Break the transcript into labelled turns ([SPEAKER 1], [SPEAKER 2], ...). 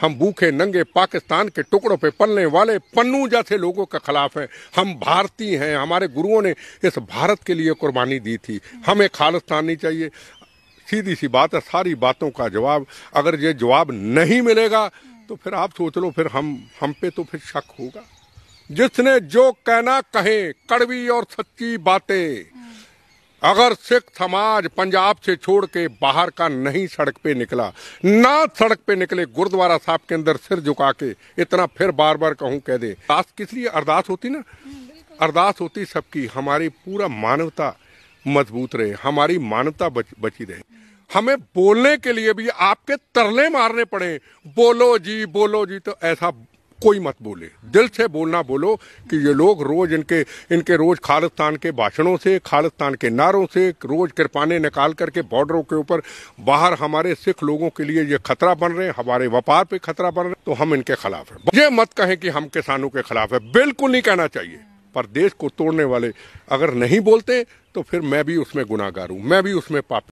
[SPEAKER 1] हम भूखे नंगे पाकिस्तान के टुकड़ों पे पलने वाले पन्नू जैसे लोगों के खिलाफ हैं हम भारतीय हैं हमारे गुरुओं ने इस भारत के लिए कुर्बानी दी थी हमें खालिस्तान नहीं चाहिए सीधी सी बात है सारी बातों का जवाब अगर ये जवाब नहीं मिलेगा तो फिर आप सोच लो फिर हम हम पे तो फिर शक होगा जिसने जो कहना कहे कड़वी और सच्ची बातें अगर सिख समाज पंजाब से छोड़ के बाहर का नहीं सड़क पे निकला ना सड़क पे निकले गुरुद्वारा साहब के अंदर सिर झुका के इतना फिर बार बार कहूँ कह दे अरदास किस लिए अरदास होती ना अरदास होती सबकी हमारी पूरा मानवता मजबूत रहे हमारी मानवता बच, बची रहे हमें बोलने के लिए भी आपके तरले मारने पड़े बोलो जी बोलो जी तो ऐसा कोई मत बोले दिल से बोलना बोलो कि ये लोग रोज इनके इनके रोज खालिस्तान के भाषणों से खालिस्तान के नारों से रोज कृपाने निकाल करके बॉर्डरों के ऊपर बाहर हमारे सिख लोगों के लिए ये खतरा बन रहे हैं हमारे व्यापार पे खतरा बन रहे हैं तो हम इनके खिलाफ हैं ये मत कहें कि हम किसानों के खिलाफ है बिल्कुल नहीं कहना चाहिए पर देश को तोड़ने वाले अगर नहीं बोलते तो फिर मैं भी उसमें गुनागार हूँ मैं भी उसमें पाप